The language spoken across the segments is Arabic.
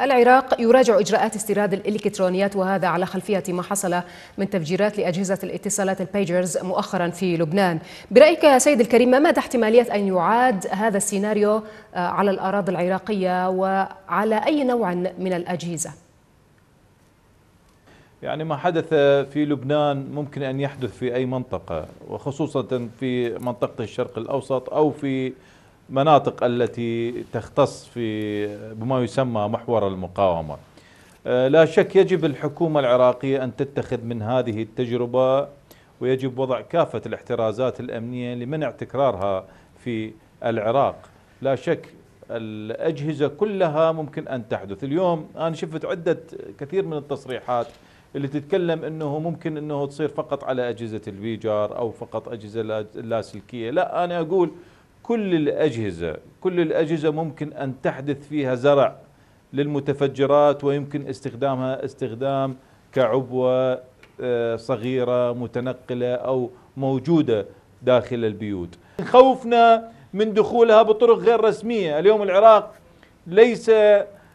العراق يراجع إجراءات استيراد الإلكترونيات وهذا على خلفية ما حصل من تفجيرات لأجهزة الاتصالات البيجرز مؤخرا في لبنان برأيك يا سيد الكريم ما مدى احتمالية أن يعاد هذا السيناريو آه، على الأراضي العراقية وعلى أي نوع من الأجهزة؟ يعني ما حدث في لبنان ممكن أن يحدث في أي منطقة وخصوصا في منطقة الشرق الأوسط أو في المناطق التي تختص في بما يسمى محور المقاومة آه، لا شك يجب الحكومة العراقية أن تتخذ من هذه التجربة ويجب وضع كافة الاحترازات الأمنية لمنع تكرارها في العراق لا شك الأجهزة كلها ممكن أن تحدث اليوم أنا شفت عدة كثير من التصريحات اللي تتكلم انه ممكن انه تصير فقط على اجهزه الفيجار او فقط اجهزه اللاسلكيه، لا انا اقول كل الأجهزة كل الأجهزة ممكن أن تحدث فيها زرع للمتفجرات ويمكن استخدامها استخدام كعبوة آه، صغيرة متنقلة أو موجودة داخل البيوت خوفنا من دخولها بطرق غير رسمية اليوم العراق ليس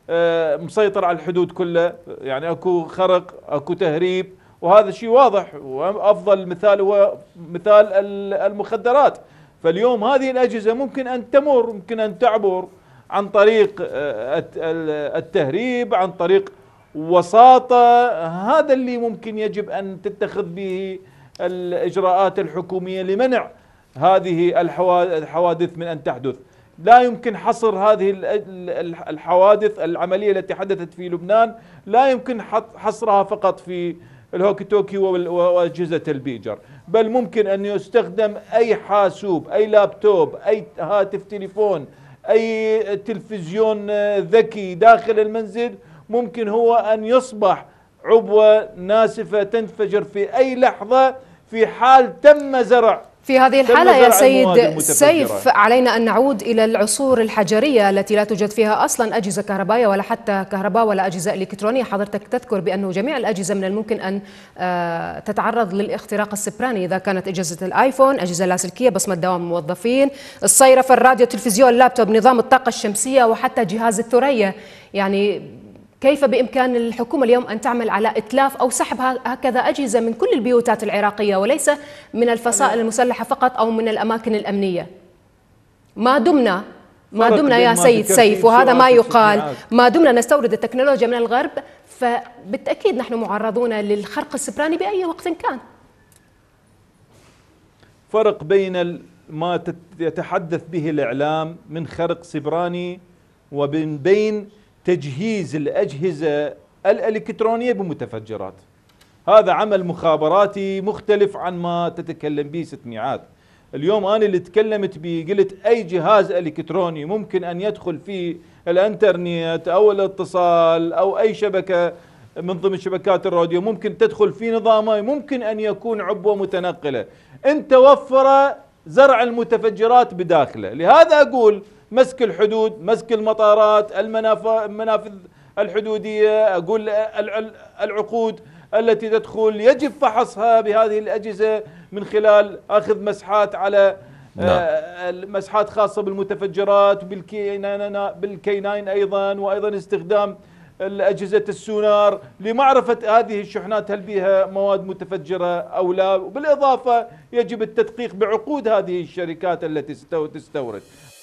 آه، مسيطر على الحدود كلها يعني أكو خرق أكو تهريب وهذا شيء واضح وأفضل مثال هو مثال المخدرات فاليوم هذه الأجهزة ممكن أن تمر ممكن أن تعبر عن طريق آه، التهريب عن طريق وساطة هذا اللي ممكن يجب أن تتخذ به الإجراءات الحكومية لمنع هذه الحوادث من أن تحدث لا يمكن حصر هذه الحوادث العملية التي حدثت في لبنان لا يمكن حصرها فقط في الهوكي توكي وأجهزة البيجر بل ممكن أن يستخدم أي حاسوب أي لابتوب أي هاتف تليفون أي تلفزيون ذكي داخل المنزل ممكن هو أن يصبح عبوة ناسفة تنفجر في أي لحظة في حال تم زرع في هذه الحالة يا سيد سيف علينا أن نعود إلى العصور الحجرية التي لا توجد فيها أصلا أجهزة كهربائية ولا حتى كهرباء ولا أجهزة إلكترونية حضرتك تذكر بأنه جميع الأجهزة من الممكن أن آه، تتعرض للاختراق السبراني إذا كانت أجهزة الآيفون أجهزة لاسلكية بصمة دوام الموظفين الصيرفة الراديو التلفزيون اللابتوب نظام الطاقة الشمسية وحتى جهاز الثريا يعني كيف بإمكان الحكومة اليوم أن تعمل على إتلاف أو سحب هكذا أجهزة من كل البيوتات العراقية وليس من الفصائل المسلحة فقط أو من الأماكن الأمنية ما دمنا ما دمنا يا سيد سيف وهذا ما يقال ما دمنا نستورد التكنولوجيا من الغرب فبالتأكيد نحن معرضون للخرق السبراني بأي وقت كان فرق بين ما يتحدث به الإعلام من خرق سبراني وبين بين تجهيز الأجهزة الإلكترونية بمتفجرات هذا عمل مخابراتي مختلف عن ما تتكلم به ست ميعاد اليوم أنا اللي تكلمت به قلت أي جهاز إلكتروني ممكن أن يدخل في الانترنت أو الاتصال أو أي شبكة من ضمن شبكات الراديو ممكن تدخل في نظامه ممكن أن يكون عبوة متنقلة انت وفر زرع المتفجرات بداخله لهذا أقول مسك الحدود مسك المطارات المنافذ الحدودية أقول العقود التي تدخل يجب فحصها بهذه الأجهزة من خلال أخذ مسحات على آه، نعم. مسحات خاصة بالمتفجرات بالكينين أيضا وأيضا استخدام الأجهزة السونار لمعرفة هذه الشحنات هل بها مواد متفجرة أو لا وبالإضافة يجب التدقيق بعقود هذه الشركات التي تستورد